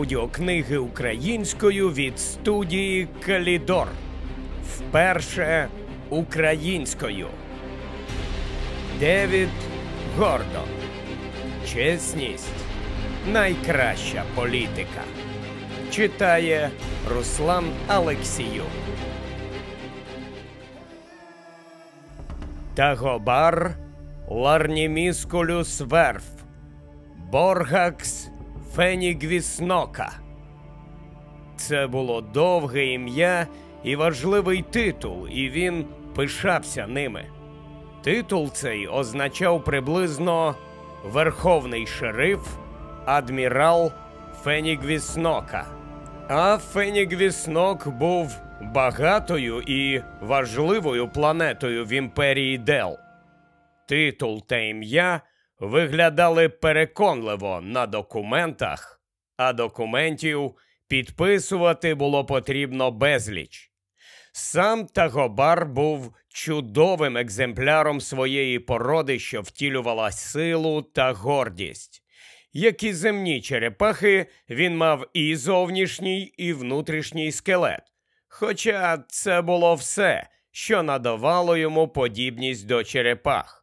аудіокниги українською від студії Калідор. Вперше українською. Девід Гордон. Чесність. Найкраща політика. Читає Руслан Алексію. Тагобар Ларніміскулюс Верф. Боргакс Фенігвіснока. Це було довге ім'я і важливий титул, і він пишався ними. Титул цей означав приблизно Верховний шериф, адмірал Фенігвіснока. А Фенігвіснок був багатою і важливою планетою в імперії Дел. Титул та ім'я виглядали переконливо на документах, а документів підписувати було потрібно безліч. Сам Тагобар був чудовим екземпляром своєї породи, що втілювала силу та гордість. Як і земні черепахи, він мав і зовнішній, і внутрішній скелет. Хоча це було все, що надавало йому подібність до черепах.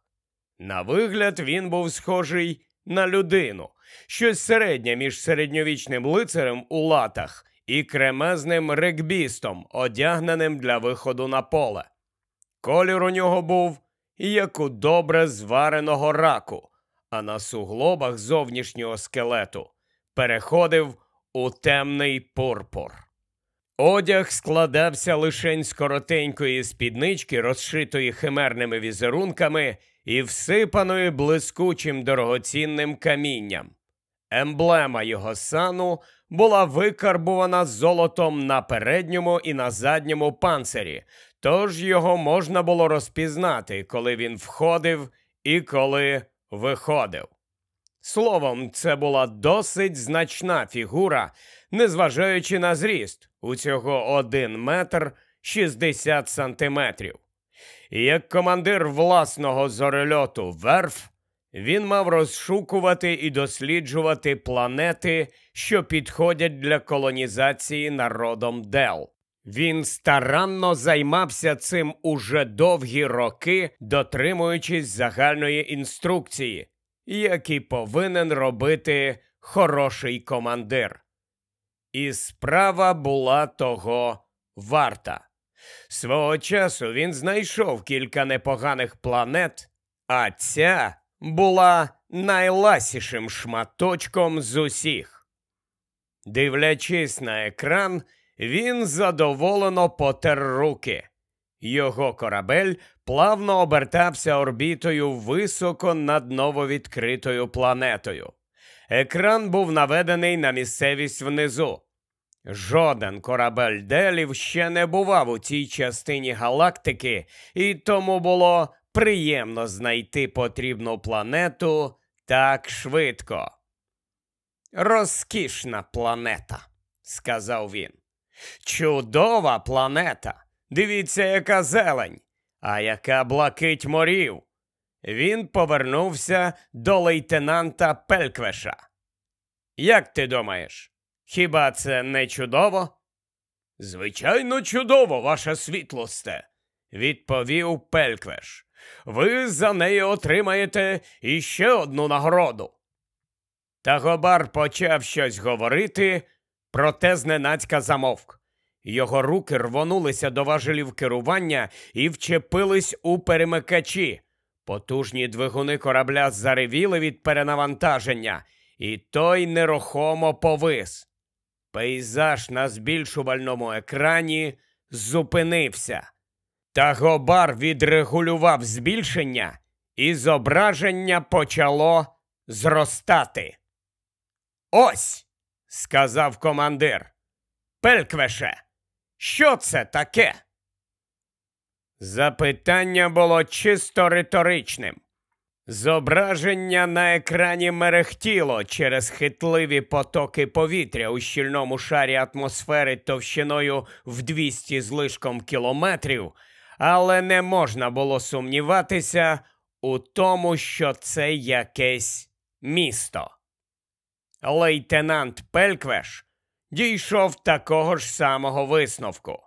На вигляд він був схожий на людину, щось середнє між середньовічним лицарем у латах і кремезним регбістом, одягненим для виходу на поле. Колір у нього був як у добре звареного раку, а на суглобах зовнішнього скелету переходив у темний пурпур. Одяг складався лише з коротенької спіднички, розшитої химерними візерунками і всипаною блискучим дорогоцінним камінням. Емблема його сану була викарбувана золотом на передньому і на задньому панцирі, тож його можна було розпізнати, коли він входив і коли виходив. Словом, це була досить значна фігура, незважаючи на зріст, у цього 1 метр 60 сантиметрів як командир власного зорельоту верф, він мав розшукувати і досліджувати планети, що підходять для колонізації народом Дел. Він старанно займався цим уже довгі роки, дотримуючись загальної інструкції, як і повинен робити хороший командир. І справа була того варта. Свого часу він знайшов кілька непоганих планет, а ця була найласішим шматочком з усіх. Дивлячись на екран, він задоволено потер руки. Його корабель плавно обертався орбітою високо над нововідкритою планетою. Екран був наведений на місцевість внизу. Жоден корабель делів ще не бував у цій частині галактики, і тому було приємно знайти потрібну планету так швидко. Розкішна планета, сказав він. Чудова планета! Дивіться, яка зелень, а яка блакить морів. Він повернувся до лейтенанта Пельквеша. Як ти думаєш, Хіба це не чудово? Звичайно, чудово, ваша світлосте, відповів Пельквеш. Ви за неї отримаєте іще одну нагороду. Тагобар почав щось говорити, проте зненацька замовк. Його руки рвонулися до важелів керування і вчепились у перемикачі. Потужні двигуни корабля заревіли від перенавантаження, і той нерухомо повис. Пейзаж на збільшувальному екрані зупинився. Тагобар відрегулював збільшення, і зображення почало зростати. Ось, сказав командир. Пельквеше, що це таке? Запитання було чисто риторичним. Зображення на екрані мерехтіло через хитливі потоки повітря у щільному шарі атмосфери товщиною в 200 з лишком кілометрів, але не можна було сумніватися у тому, що це якесь місто. Лейтенант Пельквеш дійшов такого ж самого висновку.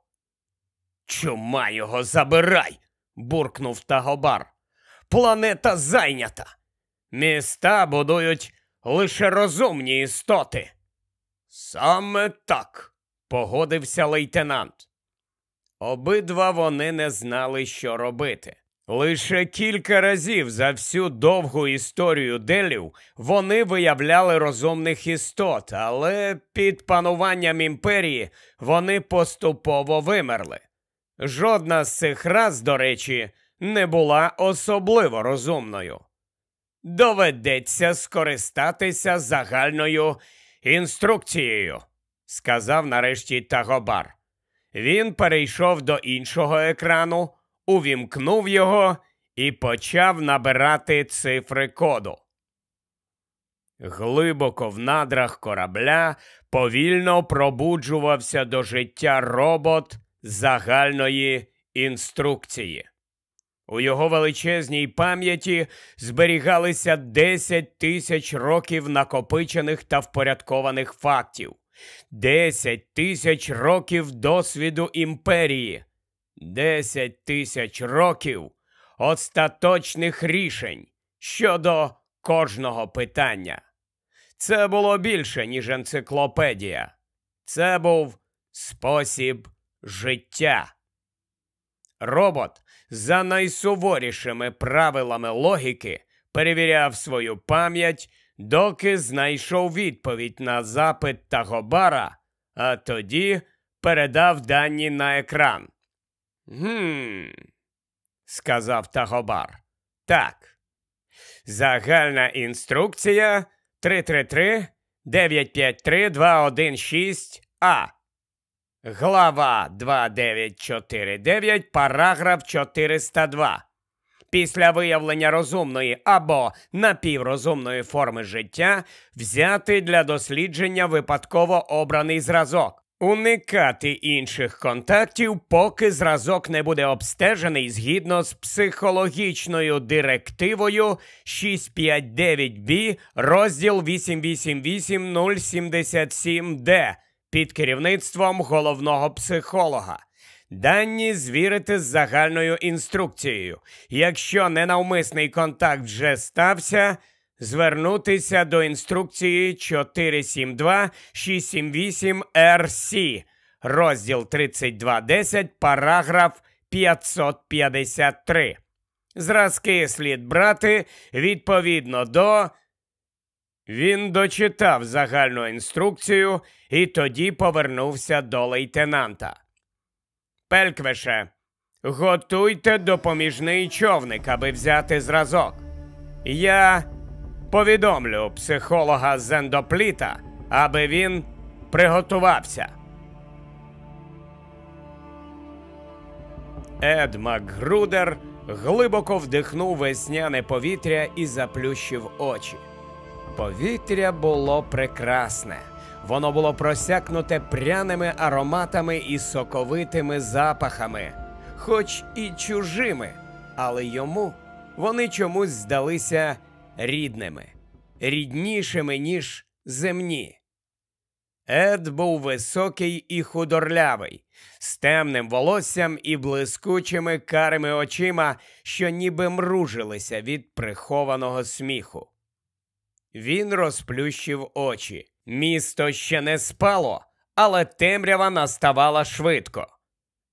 Чума його забирай! буркнув Тагобар планета зайнята. Міста будують лише розумні істоти. Саме так, погодився лейтенант. Обидва вони не знали, що робити. Лише кілька разів за всю довгу історію делів вони виявляли розумних істот, але під пануванням імперії вони поступово вимерли. Жодна з цих раз, до речі, не була особливо розумною. Доведеться скористатися загальною інструкцією, сказав нарешті Тагобар. Він перейшов до іншого екрану, увімкнув його і почав набирати цифри коду. Глибоко в надрах корабля повільно пробуджувався до життя робот загальної інструкції. У його величезній пам'яті зберігалися 10 тисяч років накопичених та впорядкованих фактів, 10 тисяч років досвіду імперії, 10 тисяч років остаточних рішень щодо кожного питання. Це було більше, ніж енциклопедія. Це був спосіб життя. Робот за найсуворішими правилами логіки перевіряв свою пам'ять, доки знайшов відповідь на запит Тагобара, а тоді передав дані на екран. Гм, сказав Тагобар. Так. Загальна інструкція 333 953 216 А. Глава 2949, параграф 402. Після виявлення розумної або напіврозумної форми життя взяти для дослідження випадково обраний зразок, уникати інших контактів, поки зразок не буде обстежений згідно з психологічною директивою 659 b розділ 888077 d під керівництвом головного психолога. Дані звірити з загальною інструкцією. Якщо ненавмисний контакт вже стався, звернутися до інструкції 472 678 rc розділ 3210, параграф 553. Зразки слід брати відповідно до він дочитав загальну інструкцію і тоді повернувся до лейтенанта. Пельквеше, готуйте допоміжний човник, аби взяти зразок. Я повідомлю психолога Зендопліта, аби він приготувався. Ед Макгрудер глибоко вдихнув весняне повітря і заплющив очі. Повітря було прекрасне. Воно було просякнуте пряними ароматами і соковитими запахами, хоч і чужими, але йому вони чомусь здалися рідними, ріднішими, ніж земні. Ед був високий і худорлявий, з темним волоссям і блискучими карими очима, що ніби мружилися від прихованого сміху. Він розплющив очі. Місто ще не спало, але темрява наставала швидко.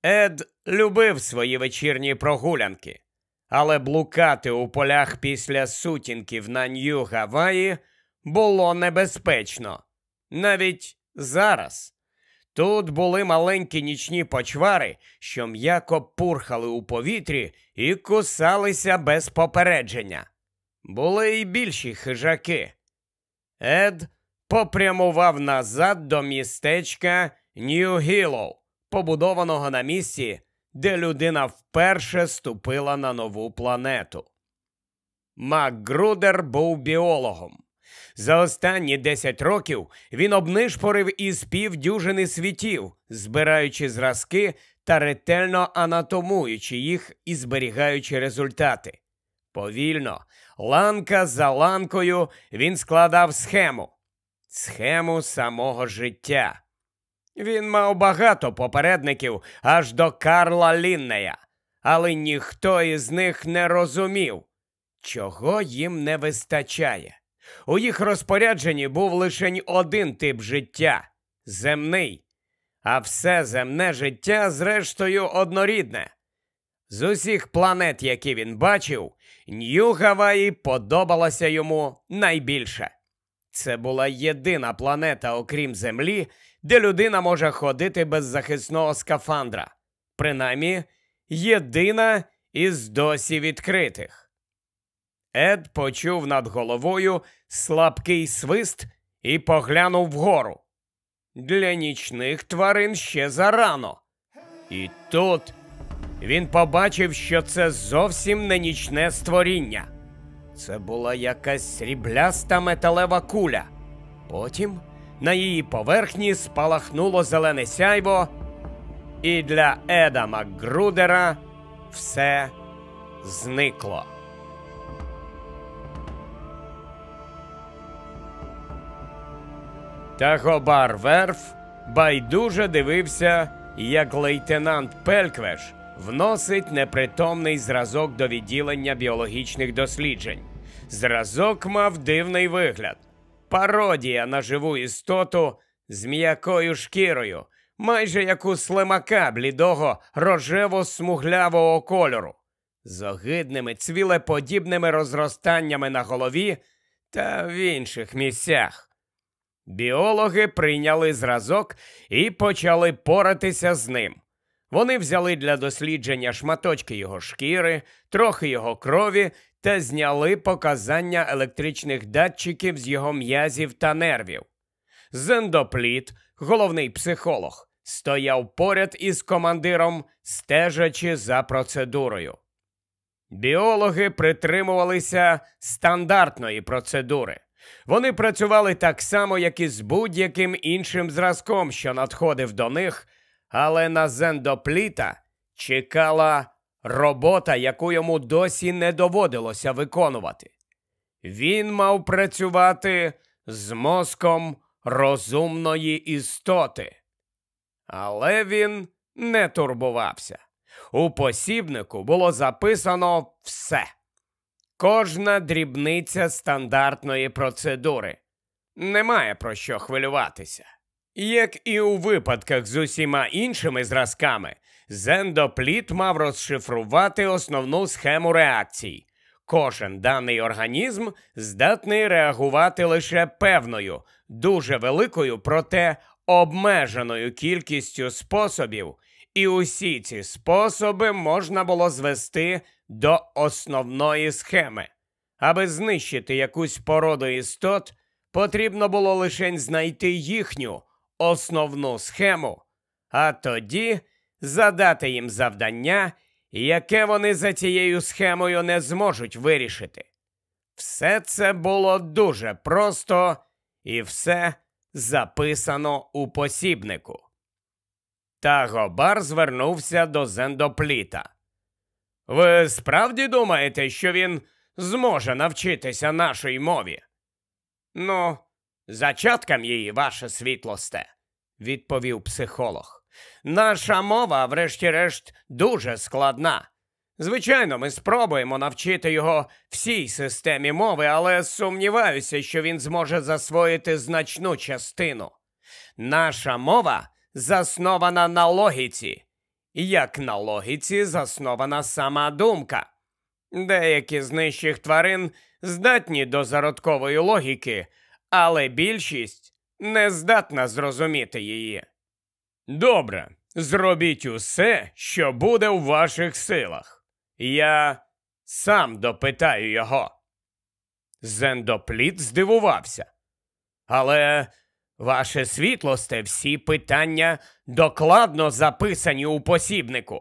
Ед любив свої вечірні прогулянки, але блукати у полях після сутінків на Нью Гаваї було небезпечно. Навіть зараз. Тут були маленькі нічні почвари, що м'яко пурхали у повітрі і кусалися без попередження були й більші хижаки. Ед попрямував назад до містечка Нью-Гіллоу, побудованого на місці, де людина вперше ступила на нову планету. Макґрудер був біологом. За останні 10 років він обнишпорив із півдюжини світів, збираючи зразки та ретельно анатомуючи їх і зберігаючи результати. Повільно, ланка за ланкою він складав схему, схему самого життя. Він мав багато попередників аж до Карла Ліннея, але ніхто із них не розумів, чого їм не вистачає. У їх розпорядженні був лише один тип життя земний. А все земне життя, зрештою, однорідне. З усіх планет, які він бачив, Нью Гаваї подобалася йому найбільше. Це була єдина планета, окрім Землі, де людина може ходити без захисного скафандра. Принаймні, єдина із досі відкритих. Ед почув над головою слабкий свист і поглянув вгору. Для нічних тварин ще зарано. І тут він побачив, що це зовсім не нічне створіння. Це була якась срібляста металева куля. Потім на її поверхні спалахнуло зелене сяйво, і для Еда Макгрудера все зникло. Тагобар Верф байдуже дивився, як лейтенант Пельквеш вносить непритомний зразок до відділення біологічних досліджень. Зразок мав дивний вигляд: пародія на живу істоту з м'якою шкірою, майже як у слимака блідого рожево-смуглявого кольору, з огидними цвілеподібними розростаннями на голові та в інших місцях. Біологи прийняли зразок і почали поратися з ним. Вони взяли для дослідження шматочки його шкіри, трохи його крові та зняли показання електричних датчиків з його м'язів та нервів. Зендопліт, головний психолог, стояв поряд із командиром, стежачи за процедурою. Біологи притримувалися стандартної процедури. Вони працювали так само, як і з будь-яким іншим зразком, що надходив до них. Але на зендопліта чекала робота, яку йому досі не доводилося виконувати. Він мав працювати з мозком розумної істоти. Але він не турбувався. У посібнику було записано все, кожна дрібниця стандартної процедури. Немає про що хвилюватися. Як і у випадках з усіма іншими зразками, зендопліт мав розшифрувати основну схему реакцій. Кожен даний організм здатний реагувати лише певною, дуже великою, проте обмеженою кількістю способів, і усі ці способи можна було звести до основної схеми. Аби знищити якусь породу істот, потрібно було лише знайти їхню основну схему, а тоді задати їм завдання, яке вони за цією схемою не зможуть вирішити. Все це було дуже просто і все записано у посібнику. Тагобар звернувся до зендопліта. Ви справді думаєте, що він зможе навчитися нашій мові? Ну, Зачаткам її, ваше світлосте, відповів психолог. Наша мова, врешті-решт, дуже складна. Звичайно, ми спробуємо навчити його всій системі мови, але сумніваюся, що він зможе засвоїти значну частину. Наша мова заснована на логіці, як на логіці заснована сама думка. Деякі з нижчих тварин здатні до зародкової логіки але більшість не здатна зрозуміти її. Добре, зробіть усе, що буде в ваших силах. Я сам допитаю його. Зендопліт здивувався. Але, ваше світлосте, всі питання докладно записані у посібнику.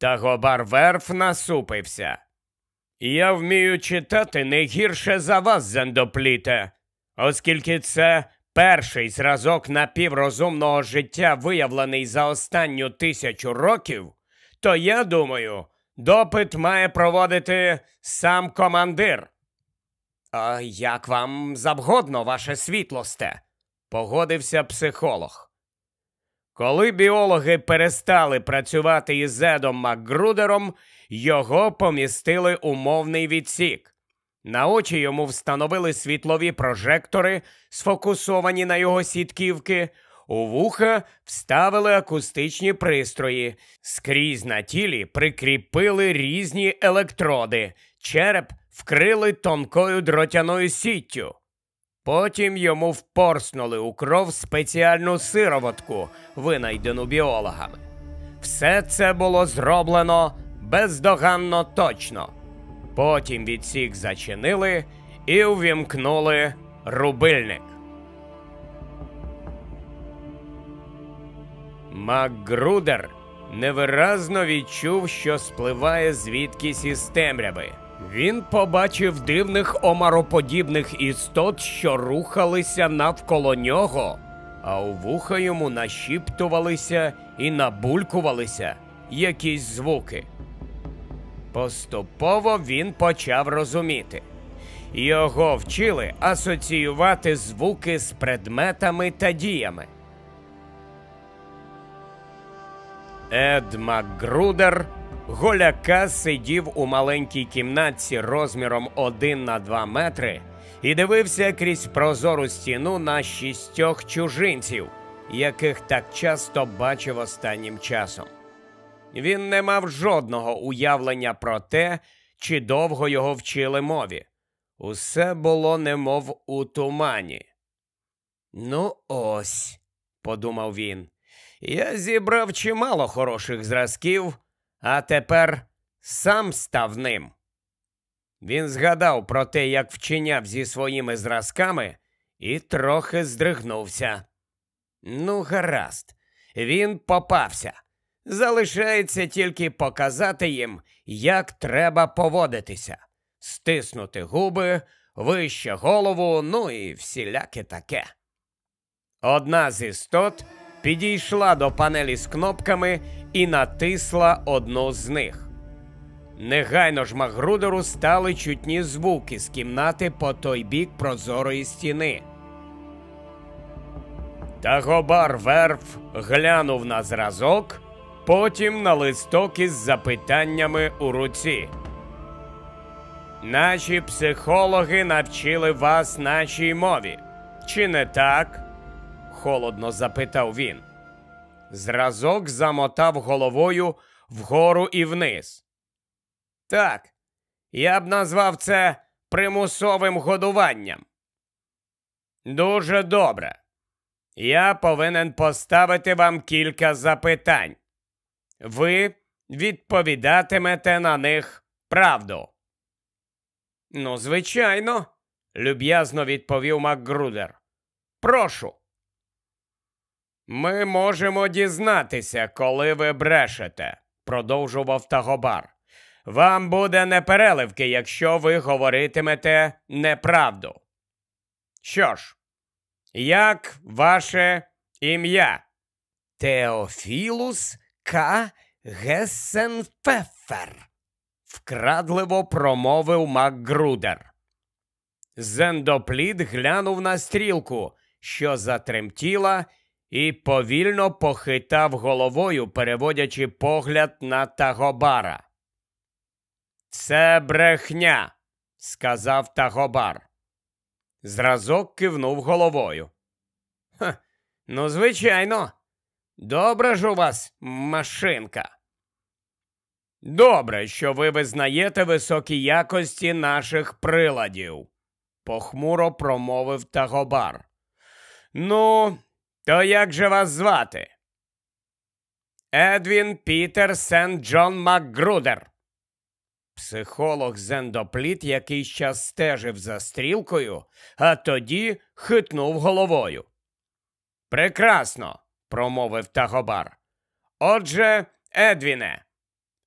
Тагобар верф насупився. Я вмію читати не гірше за вас, Зендопліте, оскільки це перший зразок напіврозумного життя, виявлений за останню тисячу років, то я думаю, допит має проводити сам командир. А як вам завгодно, ваше світлосте, погодився психолог. Коли біологи перестали працювати із Едом Макґрудером, його помістили у мовний відсік. На очі йому встановили світлові прожектори, сфокусовані на його сітківки, у вуха вставили акустичні пристрої, скрізь на тілі прикріпили різні електроди, череп вкрили тонкою дротяною сіттю. Потім йому впорснули у кров спеціальну сироватку, винайдену біологами. Все це було зроблено бездоганно точно. Потім відсік зачинили і увімкнули рубильник. Макґрудер невиразно відчув, що спливає звідкись із темряви. Він побачив дивних омароподібних істот, що рухалися навколо нього, а у вуха йому нашіптувалися і набулькувалися якісь звуки. Поступово він почав розуміти. Його вчили асоціювати звуки з предметами та діями. Ед Макгрудер голяка сидів у маленькій кімнатці розміром 1 на 2 метри і дивився крізь прозору стіну на шістьох чужинців, яких так часто бачив останнім часом. Він не мав жодного уявлення про те, чи довго його вчили мові. Усе було немов у тумані. Ну, ось, подумав він, я зібрав чимало хороших зразків, а тепер сам став ним. Він згадав про те, як вчиняв зі своїми зразками, і трохи здригнувся. Ну, гаразд, він попався. Залишається тільки показати їм, як треба поводитися, стиснути губи, вище голову, ну і всіляке таке. Одна з істот підійшла до панелі з кнопками і натисла одну з них. Негайно ж Магрудеру стали чутні звуки з кімнати по той бік прозорої стіни. Тагобар верф глянув на зразок потім на листок із запитаннями у руці. Наші психологи навчили вас нашій мові. Чи не так? холодно запитав він. Зразок замотав головою вгору і вниз. Так, я б назвав це примусовим годуванням. Дуже добре. Я повинен поставити вам кілька запитань ви відповідатимете на них правду. Ну, звичайно, люб'язно відповів Макґрудер. Прошу. Ми можемо дізнатися, коли ви брешете, продовжував Тагобар. Вам буде непереливки, якщо ви говоритимете неправду. Що ж, як ваше ім'я? Теофілус К. Гессенфефер, вкрадливо промовив Макґрудер. Зендоплід глянув на стрілку, що затремтіла, і повільно похитав головою, переводячи погляд на Тагобара. Це брехня, сказав Тагобар. Зразок кивнув головою. «Ха, Ну, звичайно, Добре ж у вас, машинка. Добре, що ви визнаєте високі якості наших приладів, похмуро промовив Тагобар. Ну, то як же вас звати? Едвін Пітер Сент Джон Макгрудер. Психолог Зендопліт якийсь час стежив за стрілкою, а тоді хитнув головою. Прекрасно промовив Тагобар. Отже, Едвіне,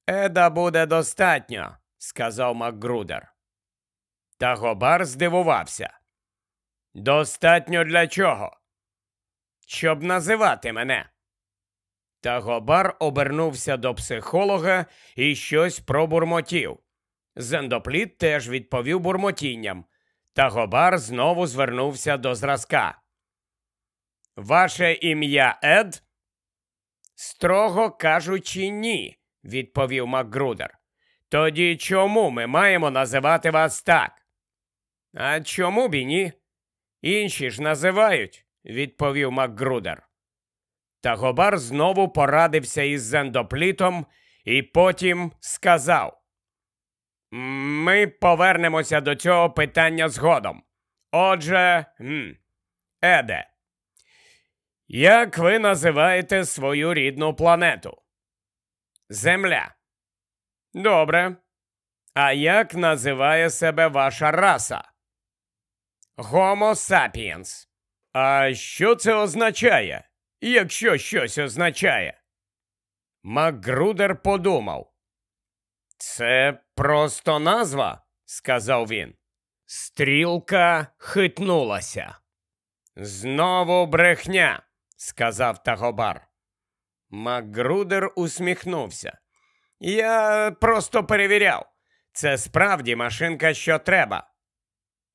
еда буде достатньо, сказав Макгрудер. Тагобар здивувався. Достатньо для чого? Щоб називати мене. Тагобар обернувся до психолога і щось пробурмотів. Зендопліт теж відповів бурмотінням. Тагобар знову звернувся до зразка. Ваше ім'я Ед? Строго кажучи, ні, відповів Макґрудер. Тоді чому ми маємо називати вас так? А чому б і ні? Інші ж називають, відповів Макгрудер. Тагобар знову порадився із зендоплітом і потім сказав. Ми повернемося до цього питання згодом. Отже, Еде, як ви називаєте свою рідну планету? Земля. Добре. А як називає себе ваша раса? Homo sapiens. А що це означає? Якщо щось означає? Макгрудер подумав. Це просто назва, сказав він. Стрілка хитнулася. Знову брехня сказав Тагобар. Макґрудер усміхнувся. Я просто перевіряв. Це справді машинка, що треба.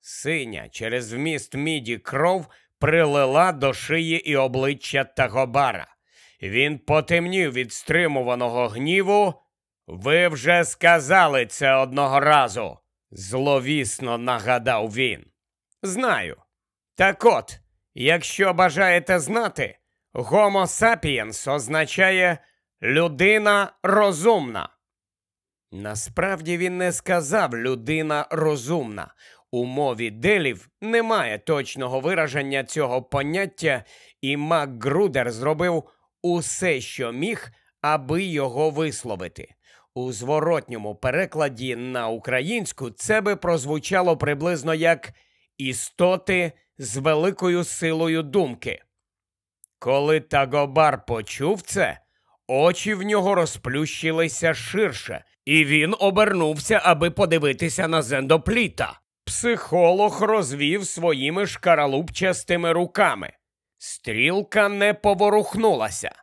Синя через вміст міді кров прилила до шиї і обличчя Тагобара. Він потемнів від стримуваного гніву. Ви вже сказали це одного разу, зловісно нагадав він. Знаю. Так от, Якщо бажаєте знати, Homo sapiens означає людина розумна. Насправді він не сказав людина розумна. У мові делів немає точного вираження цього поняття, і Макгрудер зробив усе, що міг, аби його висловити. У зворотньому перекладі на українську це би прозвучало приблизно як істоти з великою силою думки. Коли Тагобар почув це, очі в нього розплющилися ширше, і він обернувся, аби подивитися на зендопліта. Психолог розвів своїми шкаралупчастими руками. Стрілка не поворухнулася.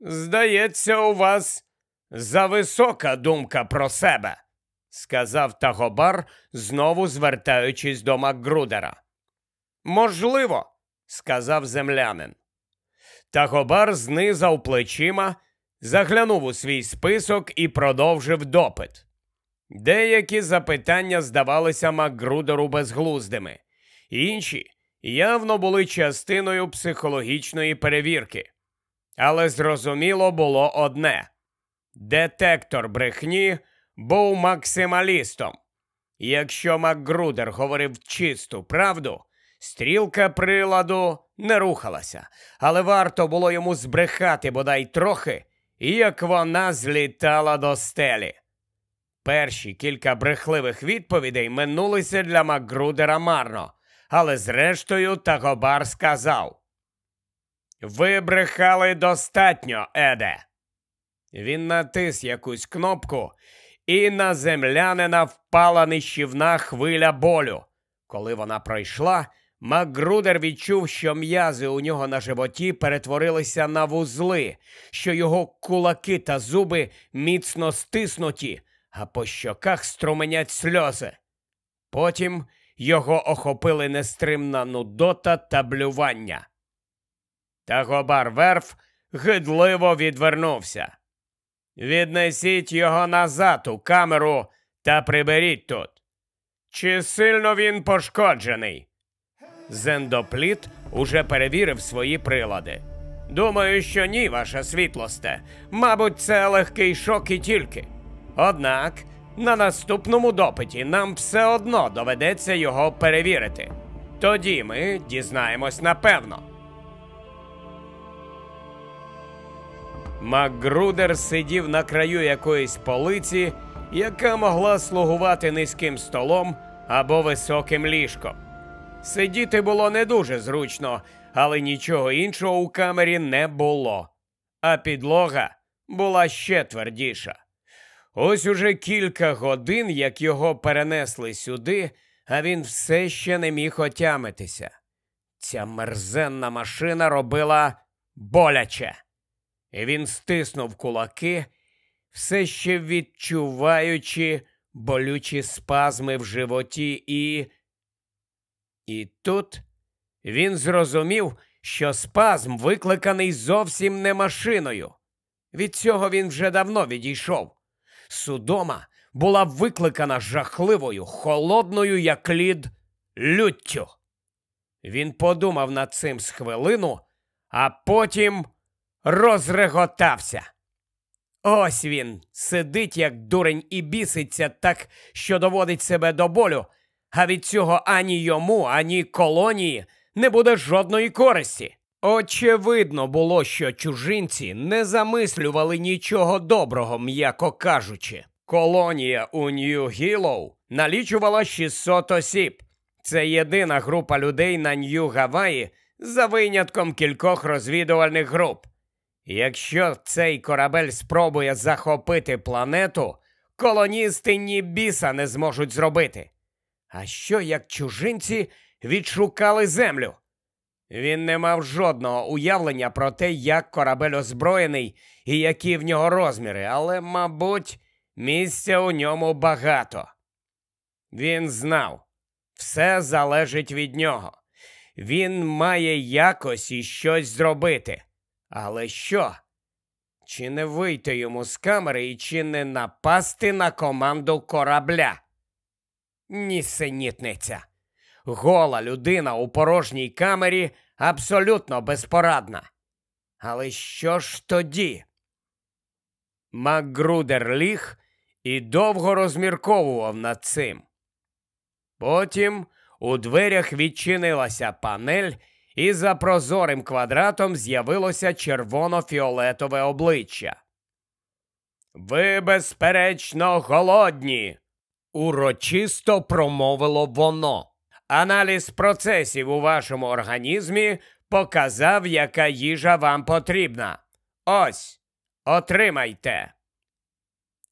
Здається, у вас зависока думка про себе, сказав Тагобар, знову звертаючись до Макґрудера. Можливо, сказав землянин. Тагобар знизав плечима, заглянув у свій список і продовжив допит. Деякі запитання здавалися Макґрудеру безглуздими, інші явно були частиною психологічної перевірки. Але зрозуміло було одне: детектор брехні був максималістом. Якщо Макгрудер говорив чисту правду, Стрілка приладу не рухалася, але варто було йому збрехати бодай трохи, як вона злітала до стелі. Перші кілька брехливих відповідей минулися для Макгрудера марно, але зрештою Тагобар сказав: Ви брехали достатньо, Еде. Він натис якусь кнопку, і на землянина впала нищівна хвиля болю. Коли вона пройшла, Макґрудер відчув, що м'язи у нього на животі перетворилися на вузли, що його кулаки та зуби міцно стиснуті, а по щоках струменять сльози. Потім його охопили нестримна нудота та блювання. Тагобар верф гидливо відвернувся. Віднесіть його назад у камеру та приберіть тут. Чи сильно він пошкоджений? Зендопліт уже перевірив свої прилади. Думаю, що ні, ваша світлосте. Мабуть, це легкий шок і тільки. Однак на наступному допиті нам все одно доведеться його перевірити. Тоді ми дізнаємось напевно. Макгрудер сидів на краю якоїсь полиці, яка могла слугувати низьким столом або високим ліжком. Сидіти було не дуже зручно, але нічого іншого у камері не було. А підлога була ще твердіша. Ось уже кілька годин, як його перенесли сюди, а він все ще не міг отямитися. Ця мерзенна машина робила боляче. І Він стиснув кулаки, все ще відчуваючи болючі спазми в животі і і тут він зрозумів, що спазм викликаний зовсім не машиною. Від цього він вже давно відійшов. Судома була викликана жахливою, холодною, як лід, люттю. Він подумав над цим з хвилину, а потім розреготався. Ось він сидить, як дурень, і біситься так, що доводить себе до болю а від цього ані йому, ані колонії не буде жодної користі. Очевидно було, що чужинці не замислювали нічого доброго, м'яко кажучи. Колонія у Нью-Гіллоу налічувала 600 осіб. Це єдина група людей на Нью-Гаваї за винятком кількох розвідувальних груп. Якщо цей корабель спробує захопити планету, колоністи ні біса не зможуть зробити. А що як чужинці відшукали землю? Він не мав жодного уявлення про те, як корабель озброєний і які в нього розміри, але, мабуть, місця у ньому багато. Він знав, все залежить від нього. Він має якось і щось зробити. Але що? Чи не вийти йому з камери і чи не напасти на команду корабля? Нісенітниця. Гола людина у порожній камері абсолютно безпорадна. Але що ж тоді? Макгрудер ліг і довго розмірковував над цим. Потім у дверях відчинилася панель, і за прозорим квадратом з'явилося червоно-фіолетове обличчя. Ви, безперечно, голодні, урочисто промовило воно. Аналіз процесів у вашому організмі показав, яка їжа вам потрібна. Ось отримайте.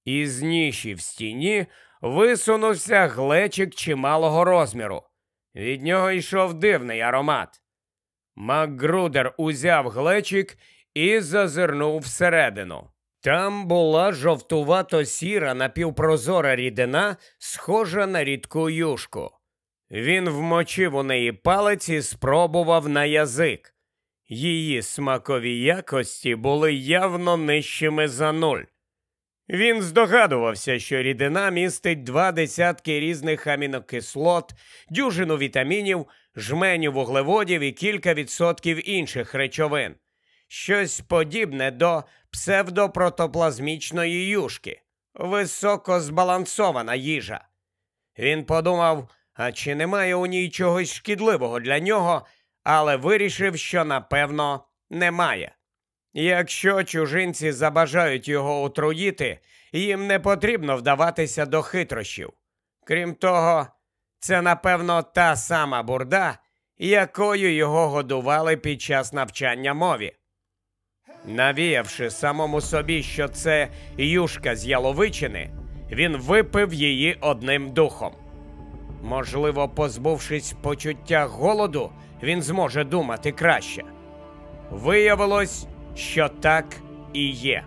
Із ніші в стіні висунувся глечик чималого розміру. Від нього йшов дивний аромат. Макгрудер узяв глечик і зазирнув всередину. Там була жовтувато сіра напівпрозора рідина, схожа на рідку юшку. Він вмочив у неї палець і спробував на язик. Її смакові якості були явно нижчими за нуль. Він здогадувався, що рідина містить два десятки різних амінокислот, дюжину вітамінів, жменю вуглеводів і кілька відсотків інших речовин щось подібне до псевдопротоплазмічної юшки, високо збалансована їжа. Він подумав, а чи немає у ній чогось шкідливого для нього, але вирішив, що напевно немає. Якщо чужинці забажають його отруїти, їм не потрібно вдаватися до хитрощів. Крім того, це напевно та сама бурда, якою його годували під час навчання мові. Навіявши самому собі, що це юшка з Яловичини, він випив її одним духом. Можливо, позбувшись почуття голоду, він зможе думати краще. Виявилось, що так і є.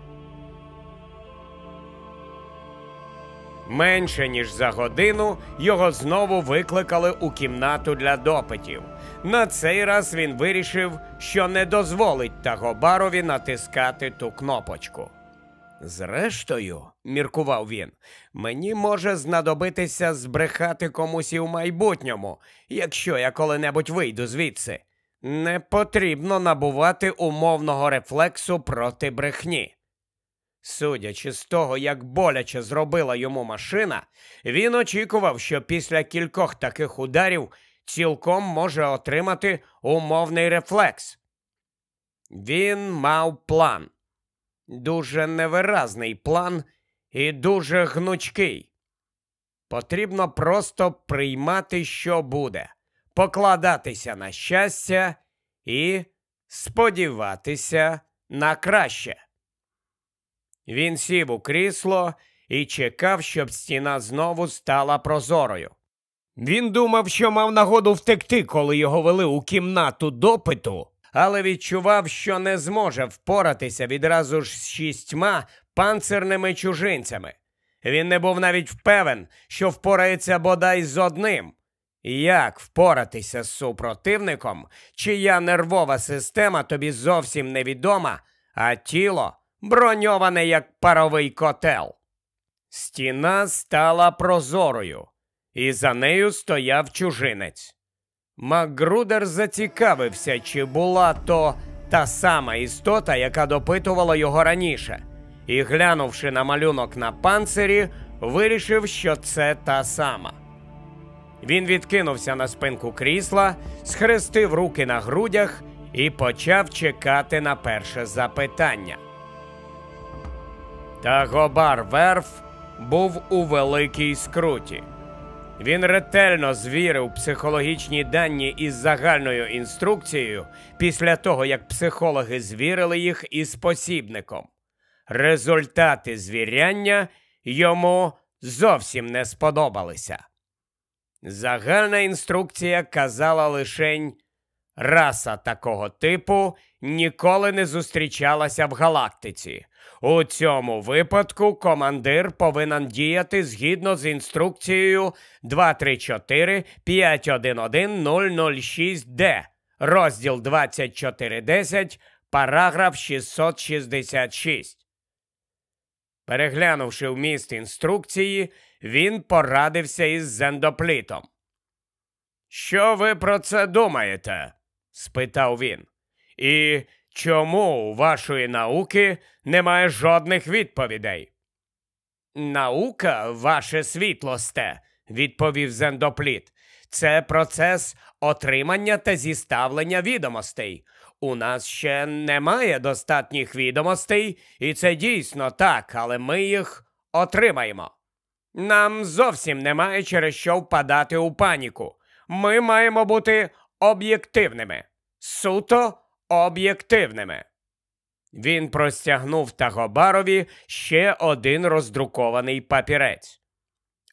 Менше ніж за годину його знову викликали у кімнату для допитів. На цей раз він вирішив, що не дозволить Тагобарові натискати ту кнопочку. Зрештою, міркував він, мені може знадобитися збрехати комусь і в майбутньому, якщо я коли-небудь вийду звідси. Не потрібно набувати умовного рефлексу проти брехні. Судячи з того, як боляче зробила йому машина, він очікував, що після кількох таких ударів цілком може отримати умовний рефлекс. Він мав план. Дуже невиразний план і дуже гнучкий. Потрібно просто приймати, що буде, покладатися на щастя і сподіватися на краще. Він сів у крісло і чекав, щоб стіна знову стала прозорою. Він думав, що мав нагоду втекти, коли його вели у кімнату допиту, але відчував, що не зможе впоратися відразу ж з шістьма панцирними чужинцями. Він не був навіть впевнен, що впорається бодай з одним. Як впоратися з супротивником, чия нервова система тобі зовсім невідома, а тіло броньоване як паровий котел? Стіна стала прозорою і за нею стояв чужинець. Макґрудер зацікавився, чи була то та сама істота, яка допитувала його раніше, і, глянувши на малюнок на панцирі, вирішив, що це та сама. Він відкинувся на спинку крісла, схрестив руки на грудях і почав чекати на перше запитання. Тагобар верф був у великій скруті. Він ретельно звірив психологічні дані із загальною інструкцією після того, як психологи звірили їх із посібником. Результати звіряння йому зовсім не сподобалися. Загальна інструкція казала лишень раса такого типу ніколи не зустрічалася в галактиці. У цьому випадку командир повинен діяти згідно з інструкцією 234 511 006 д розділ 2410, параграф 666. Переглянувши вміст інструкції, він порадився із зендоплітом. Що ви про це думаєте? спитав він. І Чому у вашої науки немає жодних відповідей? Наука, ваше світлосте, відповів зендопліт. Це процес отримання та зіставлення відомостей. У нас ще немає достатніх відомостей, і це дійсно так, але ми їх отримаємо. Нам зовсім немає через що впадати у паніку. Ми маємо бути об'єктивними, суто об'єктивними. Він простягнув Тагобарові ще один роздрукований папірець.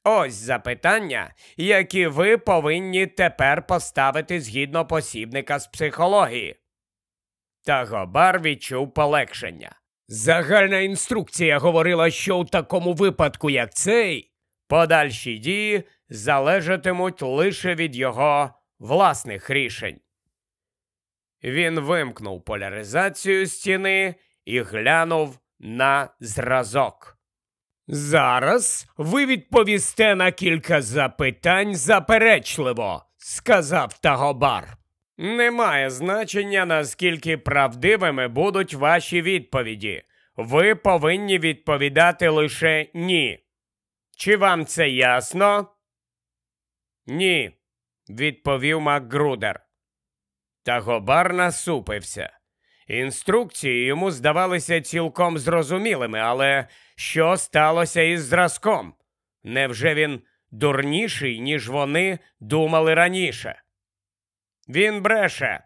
Ось запитання, які ви повинні тепер поставити згідно посібника з психології. Тагобар відчув полегшення. Загальна інструкція говорила, що у такому випадку, як цей, подальші дії залежатимуть лише від його власних рішень. Він вимкнув поляризацію стіни і глянув на зразок. Зараз ви відповісте на кілька запитань заперечливо, сказав Тагобар. Немає значення, наскільки правдивими будуть ваші відповіді. Ви повинні відповідати лише ні. Чи вам це ясно? Ні, відповів Макгрудер. Та Гобар насупився. Інструкції йому здавалися цілком зрозумілими, але що сталося із зразком? Невже він дурніший, ніж вони думали раніше? Він бреше,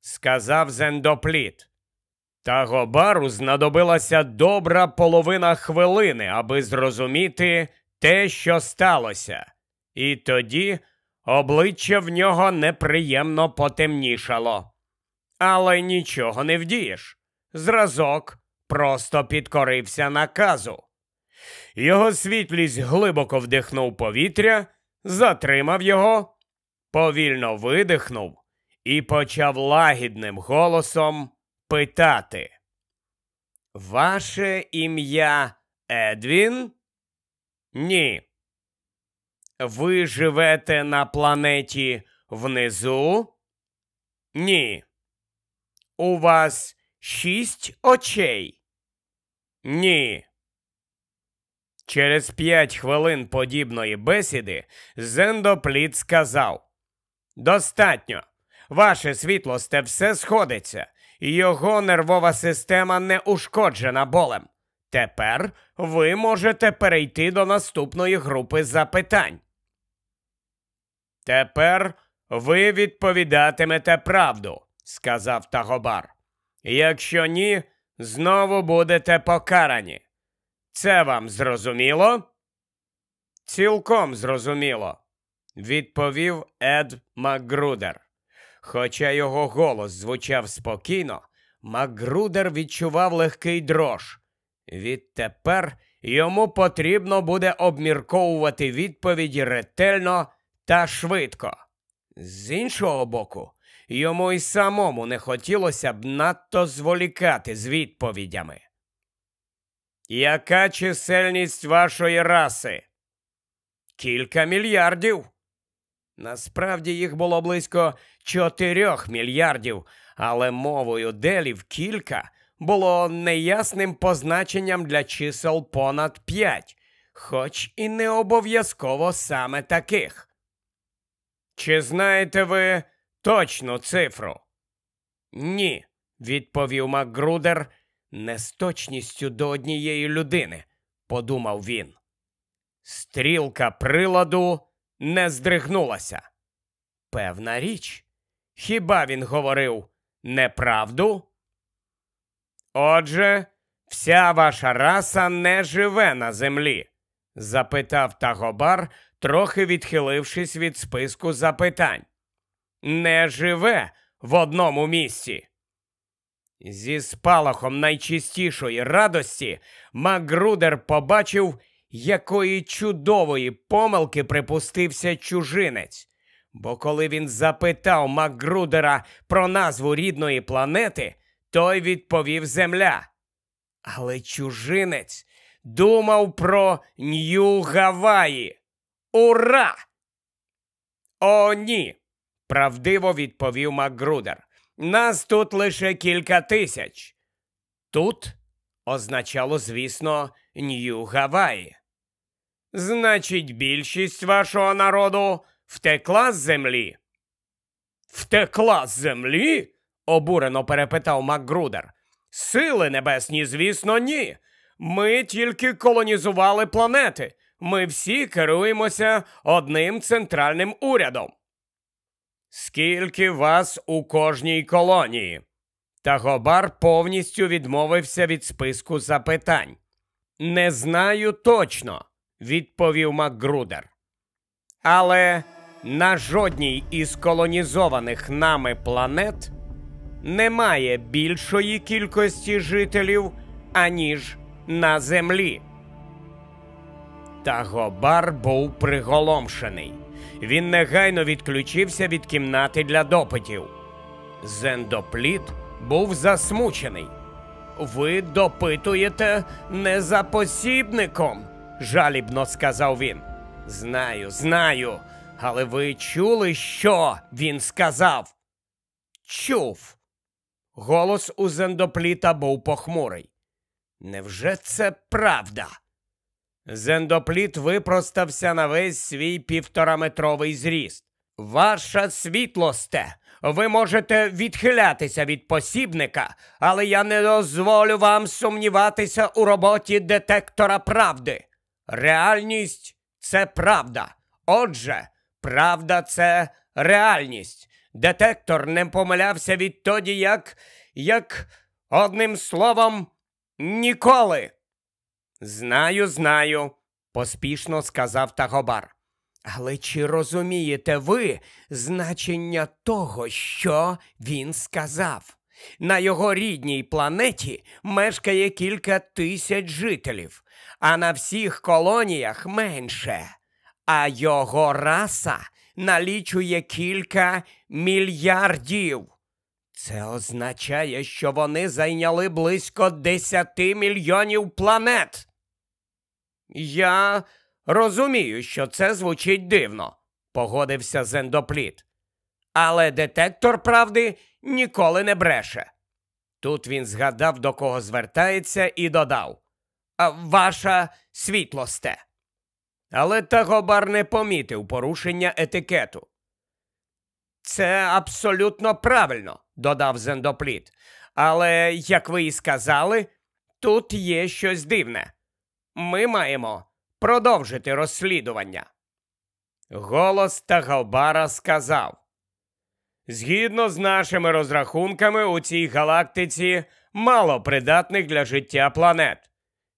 сказав Зендопліт. Та Гобару знадобилася добра половина хвилини, аби зрозуміти те, що сталося. І тоді Обличчя в нього неприємно потемнішало. Але нічого не вдієш. Зразок просто підкорився наказу. Його світлість глибоко вдихнув повітря, затримав його, повільно видихнув і почав лагідним голосом питати. Ваше ім'я Едвін? Ні. Ви живете на планеті внизу? Ні. У вас шість очей? Ні. Через п'ять хвилин подібної бесіди Зендопліт сказав Достатньо. Ваше світло сте все сходиться, його нервова система не ушкоджена болем. Тепер ви можете перейти до наступної групи запитань. Тепер ви відповідатимете правду, сказав Тагобар. Якщо ні, знову будете покарані. Це вам зрозуміло? Цілком зрозуміло, відповів Ед Макгрудер. Хоча його голос звучав спокійно, Макгрудер відчував легкий дрож. Відтепер йому потрібно буде обмірковувати відповіді ретельно та швидко. З іншого боку, йому й самому не хотілося б надто зволікати з відповідями. Яка чисельність вашої раси? Кілька мільярдів. Насправді їх було близько чотирьох мільярдів, але мовою делів кілька було неясним позначенням для чисел понад п'ять, хоч і не обов'язково саме таких. Чи знаєте ви точну цифру? Ні, відповів Макґрудер, не з точністю до однієї людини, подумав він. Стрілка приладу не здригнулася. Певна річ, хіба він говорив неправду? Отже, вся ваша раса не живе на землі? запитав Тагобар, трохи відхилившись від списку запитань. Не живе в одному місці. Зі спалахом найчистішої радості Макгрудер побачив, якої чудової помилки припустився чужинець. Бо коли він запитав Макгрудера про назву рідної планети, той відповів Земля. Але чужинець думав про Нью Гаваї. Ура! О, ні! правдиво відповів Макгрудер. Нас тут лише кілька тисяч. Тут означало, звісно, Нью Гаваї. Значить, більшість вашого народу втекла з землі. Втекла з землі? обурено перепитав Макгрудер. Сили небесні, звісно, ні. Ми тільки колонізували планети ми всі керуємося одним центральним урядом. Скільки вас у кожній колонії? Тагобар повністю відмовився від списку запитань. Не знаю точно, відповів Макґрудер. Але на жодній із колонізованих нами планет немає більшої кількості жителів, аніж на землі. Тагобар був приголомшений. Він негайно відключився від кімнати для допитів. Зендопліт був засмучений. Ви допитуєте не за посібником, жалібно сказав він. Знаю, знаю, але ви чули, що він сказав? Чув. Голос у Зендопліта був похмурий. Невже це правда? Зендопліт випростався на весь свій півтораметровий зріст. Ваша світлосте! Ви можете відхилятися від посібника, але я не дозволю вам сумніватися у роботі детектора правди. Реальність це правда. Отже, правда це реальність. Детектор не помилявся відтоді, як, як одним словом, ніколи. Знаю, знаю, поспішно сказав Тагобар. Але чи розумієте ви значення того, що він сказав? На його рідній планеті мешкає кілька тисяч жителів, а на всіх колоніях менше, а його раса налічує кілька мільярдів. Це означає, що вони зайняли близько 10 мільйонів планет. Я розумію, що це звучить дивно, погодився Зендопліт. Але детектор правди ніколи не бреше. Тут він згадав, до кого звертається, і додав Ваша світлосте. Але Тагобар не помітив порушення етикету. Це абсолютно правильно, додав Зендопліт. Але, як ви і сказали, тут є щось дивне. Ми маємо продовжити розслідування. Голос Тагалбара сказав. Згідно з нашими розрахунками, у цій галактиці мало придатних для життя планет.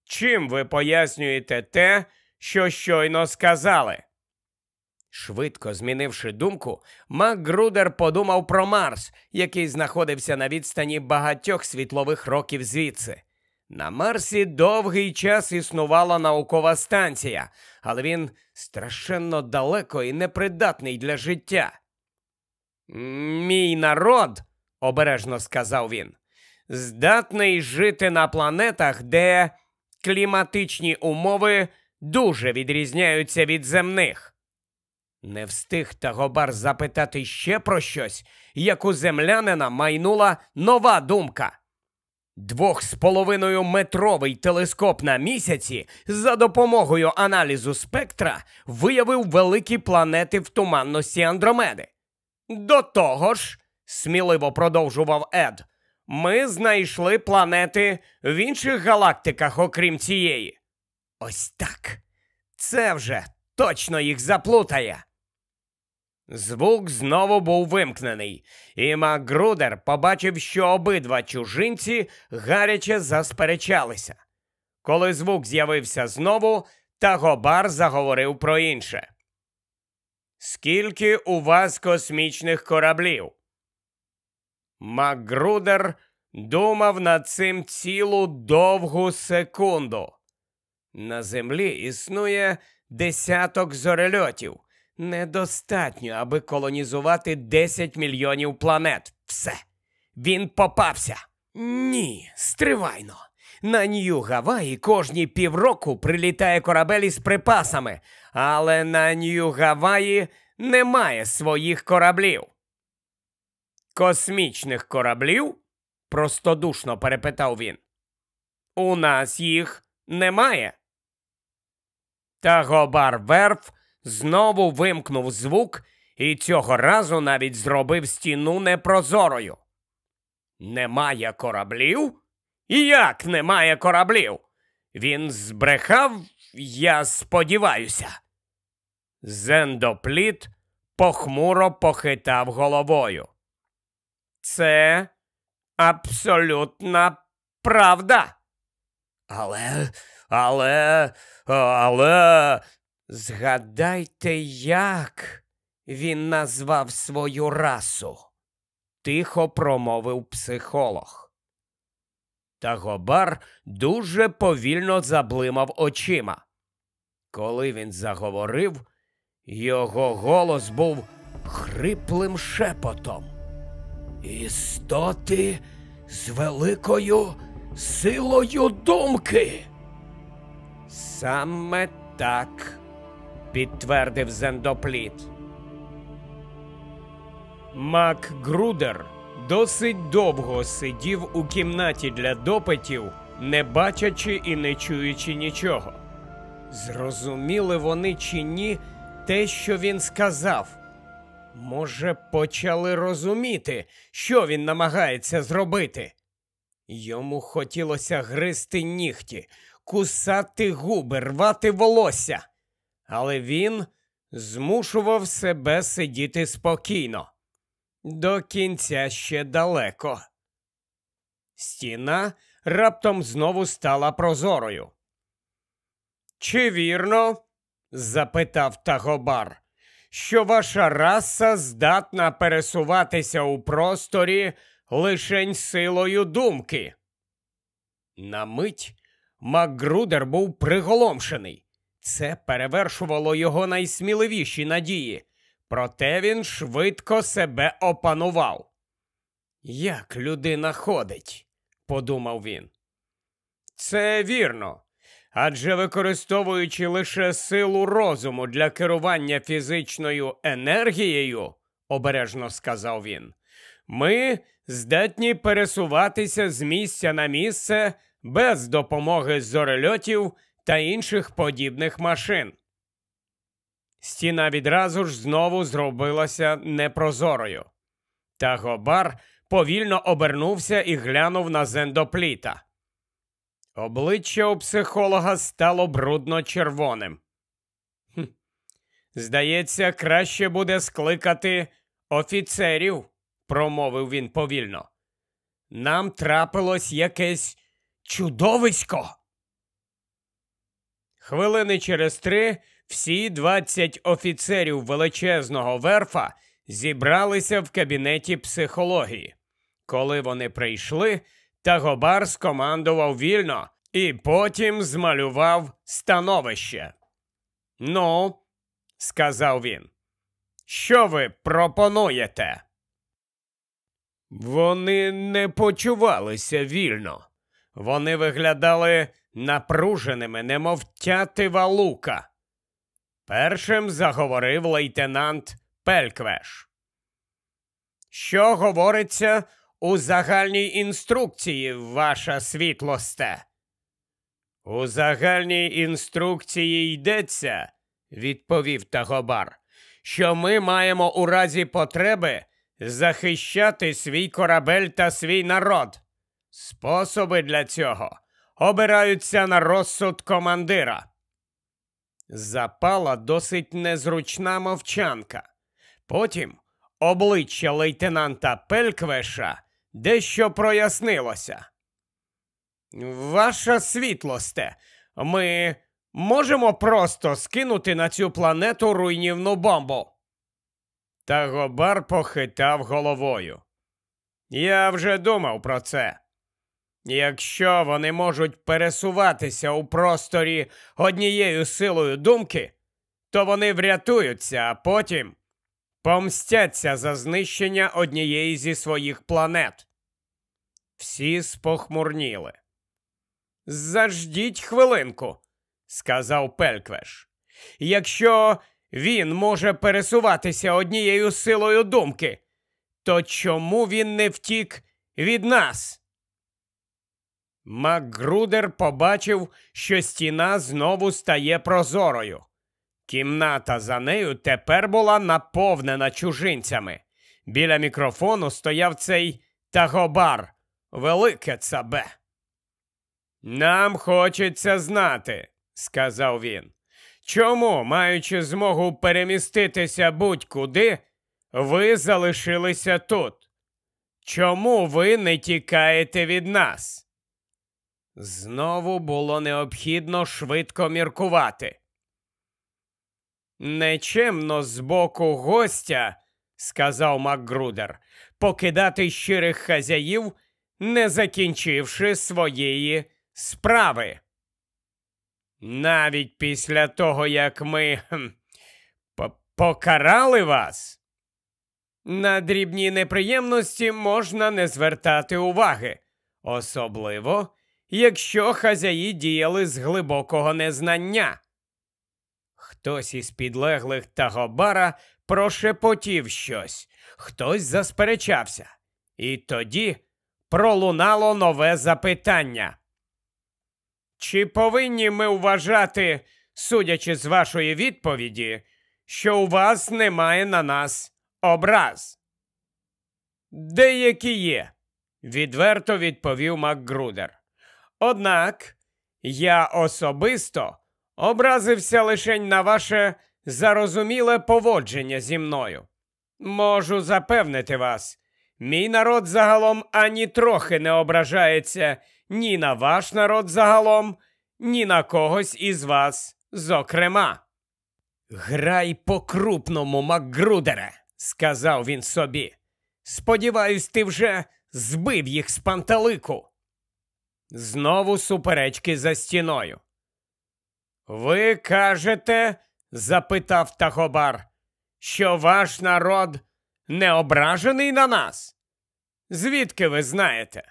Чим ви пояснюєте те, що щойно сказали? Швидко змінивши думку, Макґрудер подумав про Марс, який знаходився на відстані багатьох світлових років звідси. На Марсі довгий час існувала наукова станція, але він страшенно далеко і непридатний для життя. Мій народ, обережно сказав він, здатний жити на планетах, де кліматичні умови дуже відрізняються від земних. Не встиг Тагобар запитати ще про щось, як у землянина майнула нова думка. Двох з половиною метровий телескоп на місяці за допомогою аналізу спектра виявив великі планети в туманності Андромеди. До того ж, сміливо продовжував Ед, ми знайшли планети в інших галактиках, окрім цієї. Ось так. Це вже точно їх заплутає. Звук знову був вимкнений, і Макгрудер побачив, що обидва чужинці гаряче засперечалися. Коли звук з'явився знову, Тагобар заговорив про інше. Скільки у вас космічних кораблів? Макгрудер думав над цим цілу довгу секунду. На землі існує десяток зорельотів недостатньо, аби колонізувати 10 мільйонів планет. Все. Він попався. Ні, стривайно. На Нью Гаваї кожні півроку прилітає корабель із припасами, але на Нью Гаваї немає своїх кораблів. Космічних кораблів? простодушно перепитав він. У нас їх немає. Тагобар верф знову вимкнув звук і цього разу навіть зробив стіну непрозорою. Немає кораблів? Як немає кораблів? Він збрехав, я сподіваюся. Зендопліт похмуро похитав головою. Це абсолютна правда. Але, але, але Згадайте, як він назвав свою расу, тихо промовив психолог. Тагобар дуже повільно заблимав очима. Коли він заговорив, його голос був хриплим шепотом. Істоти з великою силою думки. Саме так підтвердив Зендопліт. Мак Грудер досить довго сидів у кімнаті для допитів, не бачачи і не чуючи нічого. Зрозуміли вони чи ні те, що він сказав. Може, почали розуміти, що він намагається зробити. Йому хотілося гризти нігті, кусати губи, рвати волосся але він змушував себе сидіти спокійно. До кінця ще далеко. Стіна раптом знову стала прозорою. Чи вірно? запитав Тагобар, що ваша раса здатна пересуватися у просторі лишень силою думки? На мить Макґрудер був приголомшений. Це перевершувало його найсміливіші надії, проте він швидко себе опанував. Як людина ходить, подумав він. Це вірно. Адже використовуючи лише силу розуму для керування фізичною енергією, обережно сказав він, ми здатні пересуватися з місця на місце без допомоги зорельотів та інших подібних машин. Стіна відразу ж знову зробилася непрозорою. Та гобар повільно обернувся і глянув на зендопліта. Обличчя у психолога стало брудно червоним. Здається, краще буде скликати офіцерів, промовив він повільно. Нам трапилось якесь чудовисько. Хвилини через три всі 20 офіцерів величезного верфа зібралися в кабінеті психології. Коли вони прийшли, Тагобар скомандував вільно і потім змалював становище. Ну, сказав він, що ви пропонуєте? Вони не почувалися вільно. Вони виглядали напруженими, немов тятива лука. Першим заговорив лейтенант Пельквеш. Що говориться у загальній інструкції, ваша світлосте? У загальній інструкції йдеться, відповів Тагобар, що ми маємо у разі потреби захищати свій корабель та свій народ. Способи для цього обираються на розсуд командира. Запала досить незручна мовчанка. Потім обличчя лейтенанта Пельквеша дещо прояснилося. Ваша світлосте, ми можемо просто скинути на цю планету руйнівну бомбу. Тагобар похитав головою. Я вже думав про це. Якщо вони можуть пересуватися у просторі однією силою думки, то вони врятуються, а потім помстяться за знищення однієї зі своїх планет. Всі спохмурніли. Заждіть хвилинку, сказав Пельквеш. Якщо він може пересуватися однією силою думки, то чому він не втік від нас? Макгрудер побачив, що стіна знову стає прозорою. Кімната за нею тепер була наповнена чужинцями. Біля мікрофону стояв цей тагобар. Велике цабе. Нам хочеться знати, сказав він. Чому, маючи змогу переміститися будь-куди, ви залишилися тут? Чому ви не тікаєте від нас? Знову було необхідно швидко міркувати. Нечемно з боку гостя, сказав Макґрудер, покидати щирих хазяїв, не закінчивши своєї справи. Навіть після того, як ми покарали вас, на дрібні неприємності можна не звертати уваги, особливо якщо хазяї діяли з глибокого незнання. Хтось із підлеглих тагобара прошепотів щось, хтось засперечався, і тоді пролунало нове запитання. Чи повинні ми вважати, судячи з вашої відповіді, що у вас немає на нас образ? Деякі є, відверто відповів Макґрудер. Однак я особисто образився лише на ваше зарозуміле поводження зі мною. Можу запевнити вас, мій народ загалом ані трохи не ображається ні на ваш народ загалом, ні на когось із вас, зокрема. Грай по крупному, Макґрудере, сказав він собі. Сподіваюсь, ти вже збив їх з пантелику. Знову суперечки за стіною. Ви кажете, запитав Тахобар, що ваш народ не ображений на нас? Звідки ви знаєте?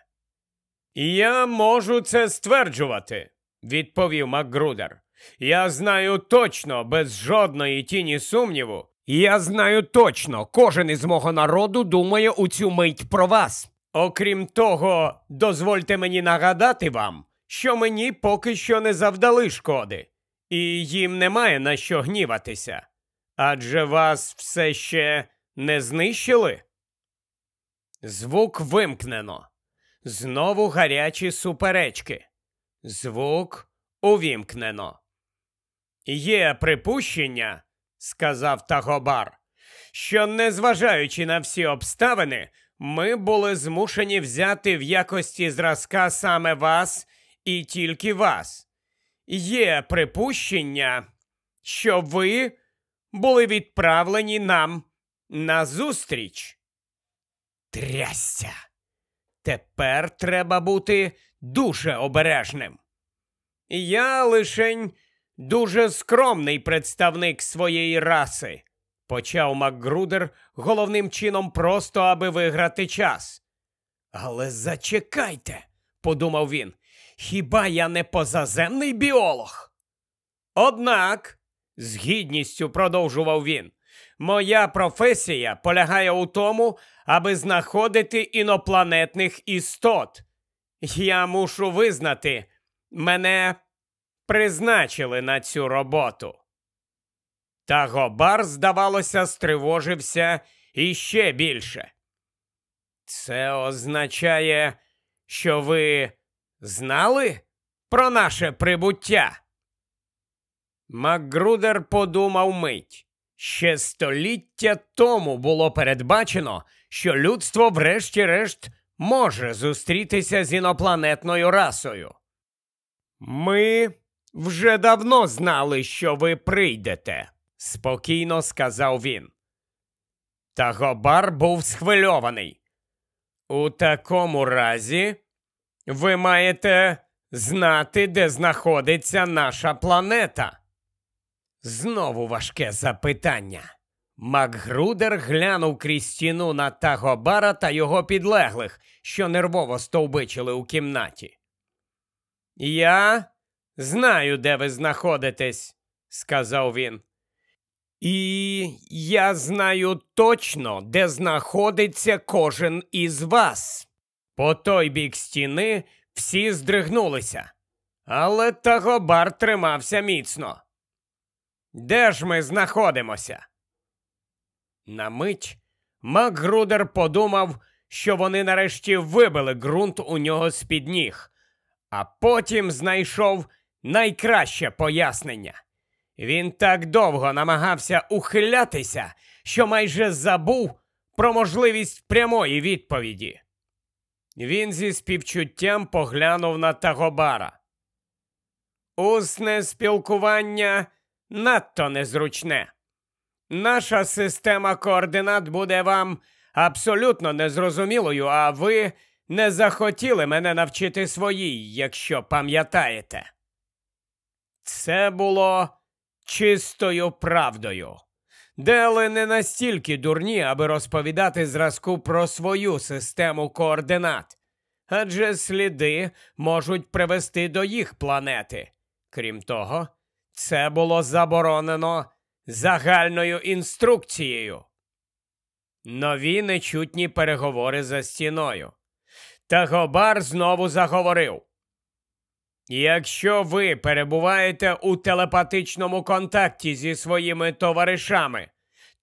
Я можу це стверджувати, відповів Макгрудер. Я знаю точно, без жодної тіні сумніву. Я знаю точно, кожен із мого народу думає у цю мить про вас. Окрім того, дозвольте мені нагадати вам, що мені поки що не завдали шкоди, і їм немає на що гніватися. Адже вас все ще не знищили? Звук вимкнено. Знову гарячі суперечки. Звук увімкнено. Є припущення, сказав Тагобар, що, незважаючи на всі обставини, ми були змушені взяти в якості зразка саме вас і тільки вас. Є припущення, що ви були відправлені нам на зустріч. Трясся. Тепер треба бути дуже обережним. Я лишень дуже скромний представник своєї раси почав Макґрудер головним чином просто аби виграти час. Але зачекайте, подумав він, хіба я не позаземний біолог? Однак, з гідністю продовжував він, моя професія полягає у тому, аби знаходити інопланетних істот. Я мушу визнати, мене призначили на цю роботу. Та Гобар, здавалося, стривожився іще більше. Це означає, що ви знали про наше прибуття? Макгрудер подумав мить. Ще століття тому було передбачено, що людство, врешті-решт, може зустрітися з інопланетною расою. Ми вже давно знали, що ви прийдете спокійно сказав він. Тагобар був схвильований. У такому разі ви маєте знати, де знаходиться наша планета. Знову важке запитання. Макгрудер глянув крізь стіну на Тагобара та його підлеглих, що нервово стовбичили у кімнаті. Я знаю, де ви знаходитесь, сказав він. І я знаю точно, де знаходиться кожен із вас. По той бік стіни всі здригнулися, але тагобар тримався міцно. Де ж ми знаходимося? На мить Макгрудер подумав, що вони нарешті вибили ґрунт у нього з під ніг, а потім знайшов найкраще пояснення. Він так довго намагався ухилятися, що майже забув про можливість прямої відповіді. Він зі співчуттям поглянув на Тагобара. Усне спілкування надто незручне. Наша система координат буде вам абсолютно незрозумілою, а ви не захотіли мене навчити своїй, якщо пам'ятаєте. Це було чистою правдою. Дели не настільки дурні, аби розповідати зразку про свою систему координат, адже сліди можуть привести до їх планети. Крім того, це було заборонено загальною інструкцією. Нові нечутні переговори за стіною. Тагобар знову заговорив. Якщо ви перебуваєте у телепатичному контакті зі своїми товаришами,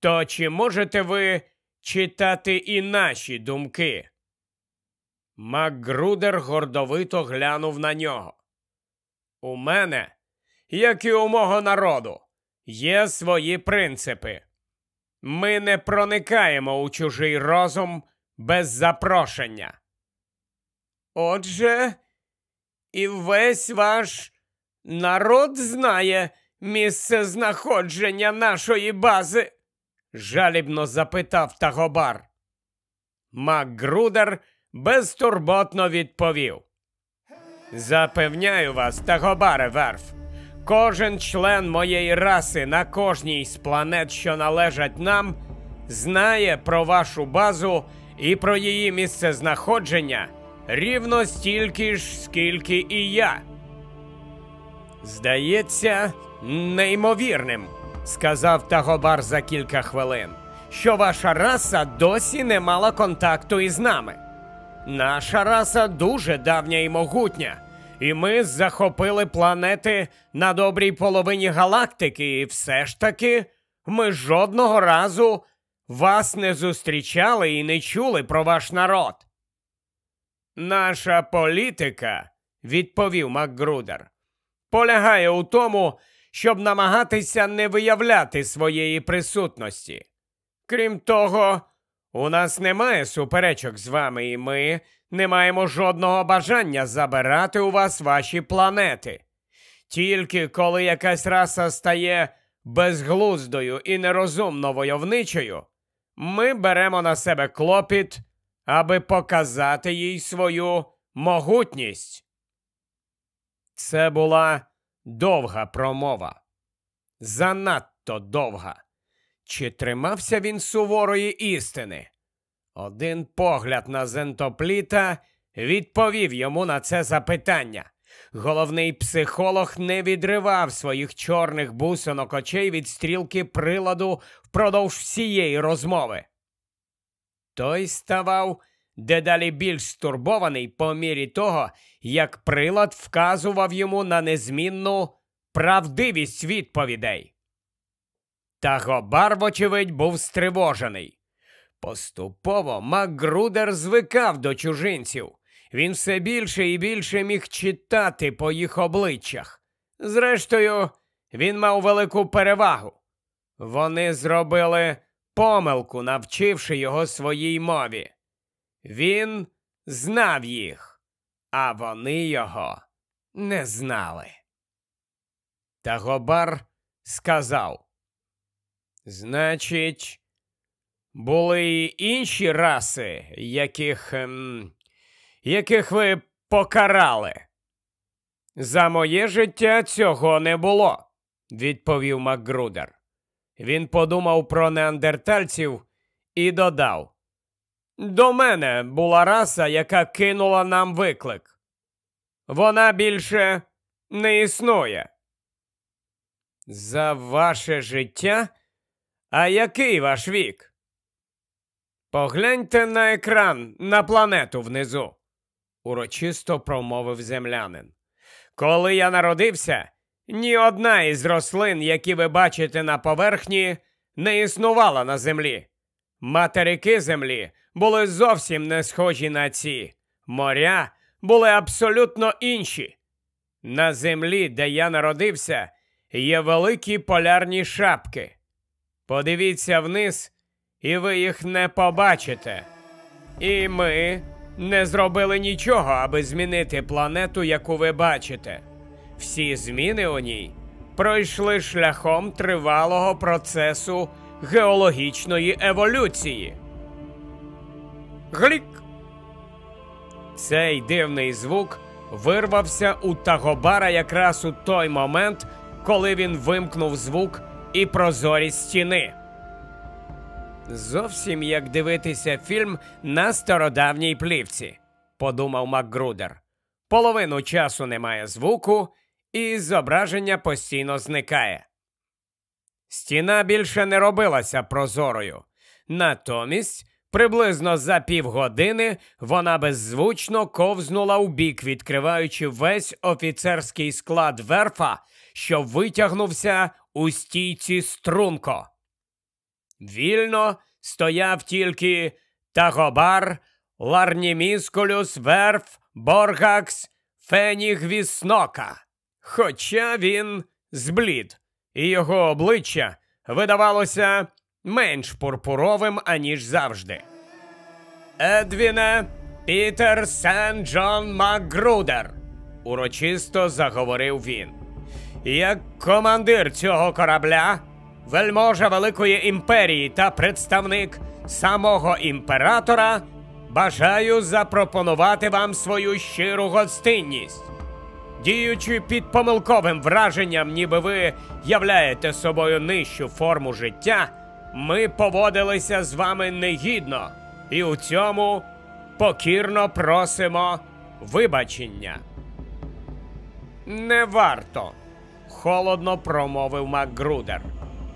то чи можете ви читати і наші думки? Макгрудер гордовито глянув на нього. У мене, як і у мого народу, є свої принципи. Ми не проникаємо у чужий розум без запрошення. Отже і весь ваш народ знає місце знаходження нашої бази? жалібно запитав Тагобар. Макгрудер безтурботно відповів. Запевняю вас, Тагобаре верф, кожен член моєї раси на кожній з планет, що належать нам, знає про вашу базу і про її місце знаходження рівно стільки ж, скільки і я. Здається, неймовірним, сказав Тагобар за кілька хвилин, що ваша раса досі не мала контакту із нами. Наша раса дуже давня і могутня, і ми захопили планети на добрій половині галактики, і все ж таки ми жодного разу вас не зустрічали і не чули про ваш народ. Наша політика, відповів Макґрудер, полягає у тому, щоб намагатися не виявляти своєї присутності. Крім того, у нас немає суперечок з вами, і ми не маємо жодного бажання забирати у вас ваші планети. Тільки коли якась раса стає безглуздою і нерозумно войовничою, ми беремо на себе клопіт аби показати їй свою могутність. Це була довга промова. Занадто довга. Чи тримався він суворої істини? Один погляд на зентопліта відповів йому на це запитання. Головний психолог не відривав своїх чорних бусинок очей від стрілки приладу впродовж всієї розмови той ставав дедалі більш стурбований по мірі того, як прилад вказував йому на незмінну правдивість відповідей. Тагобар, вочевидь, був стривожений. Поступово Макґрудер звикав до чужинців. Він все більше і більше міг читати по їх обличчях. Зрештою, він мав велику перевагу. Вони зробили помилку, навчивши його своїй мові. Він знав їх, а вони його не знали. Тагобар сказав Значить, були й інші раси, яких, ем, яких ви покарали. За моє життя цього не було, відповів Макгрудер. Він подумав про неандертальців і додав: До мене була раса, яка кинула нам виклик. Вона більше не існує. За ваше життя? А який ваш вік? Погляньте на екран на планету внизу, урочисто промовив землянин. Коли я народився, ні одна із рослин, які ви бачите на поверхні, не існувала на землі. Материки землі були зовсім не схожі на ці, моря були абсолютно інші. На землі, де я народився, є великі полярні шапки. Подивіться вниз, і ви їх не побачите. І ми не зробили нічого, аби змінити планету, яку ви бачите. Всі зміни у ній пройшли шляхом тривалого процесу геологічної еволюції. Глік. Цей дивний звук вирвався у Тагобара якраз у той момент, коли він вимкнув звук і прозорість стіни. Зовсім як дивитися фільм на стародавній плівці, подумав Макгрудер. Половину часу немає звуку, і зображення постійно зникає. Стіна більше не робилася прозорою. Натомість, приблизно за півгодини вона беззвучно ковзнула у бік, відкриваючи весь офіцерський склад верфа, що витягнувся у стійці струнко. Вільно стояв тільки Тагобар, Ларніміскулюс, Верф, Боргакс, Фенігвіснока хоча він зблід, і його обличчя видавалося менш пурпуровим, аніж завжди. Едвіне Пітер Сен Джон Макгрудер, урочисто заговорив він. Як командир цього корабля, вельможа Великої імперії та представник самого імператора, бажаю запропонувати вам свою щиру гостинність діючи під помилковим враженням, ніби ви являєте собою нижчу форму життя, ми поводилися з вами негідно і у цьому покірно просимо вибачення. Не варто, холодно промовив Макґрудер.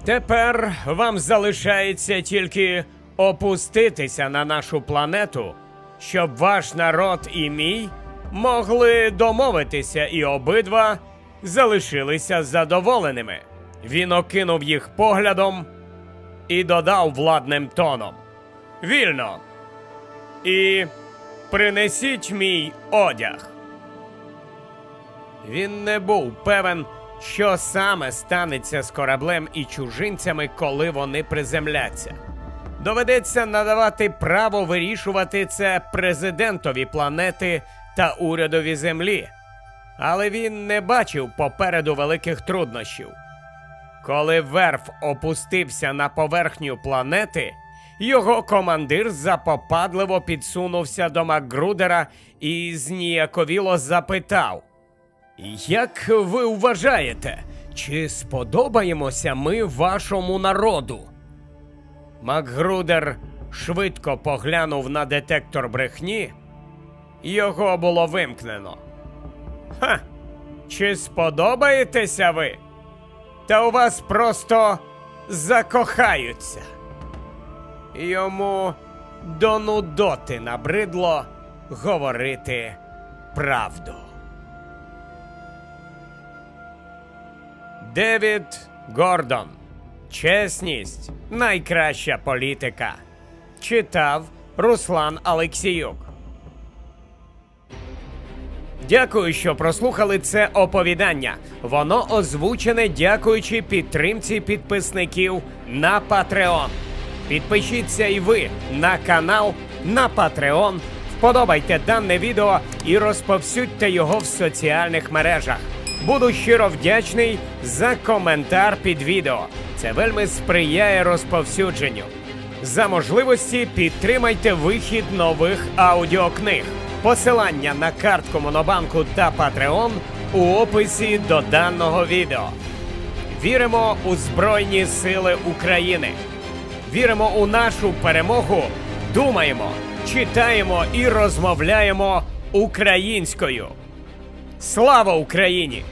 Тепер вам залишається тільки опуститися на нашу планету, щоб ваш народ і мій могли домовитися, і обидва залишилися задоволеними. Він окинув їх поглядом і додав владним тоном. Вільно. І принесіть мій одяг. Він не був певен, що саме станеться з кораблем і чужинцями, коли вони приземляться. Доведеться надавати право вирішувати це президентові планети та урядові землі, але він не бачив попереду великих труднощів. Коли верф опустився на поверхню планети, його командир запопадливо підсунувся до Макгрудера і зніяковіло запитав: Як ви вважаєте, чи сподобаємося ми вашому народу? Макгрудер швидко поглянув на детектор брехні, його було вимкнено. Ха! Чи сподобаєтеся ви? Та у вас просто закохаються. Йому до нудоти набридло говорити правду. Девід Гордон. Чесність найкраща політика. Читав Руслан Алексіюк. Дякую, що прослухали це оповідання. Воно озвучене, дякуючи підтримці підписників на Patreon. Підпишіться і ви на канал на Patreon. Вподобайте дане відео і розповсюдьте його в соціальних мережах. Буду щиро вдячний за коментар під відео. Це вельми сприяє розповсюдженню. За можливості підтримайте вихід нових аудіокниг. Посилання на картку Монобанку та Патреон у описі до даного відео. Віримо у Збройні Сили України. Віримо у нашу перемогу. Думаємо, читаємо і розмовляємо українською. Слава Україні!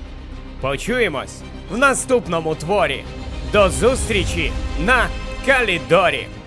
Почуємось в наступному творі. До зустрічі на Калідорі!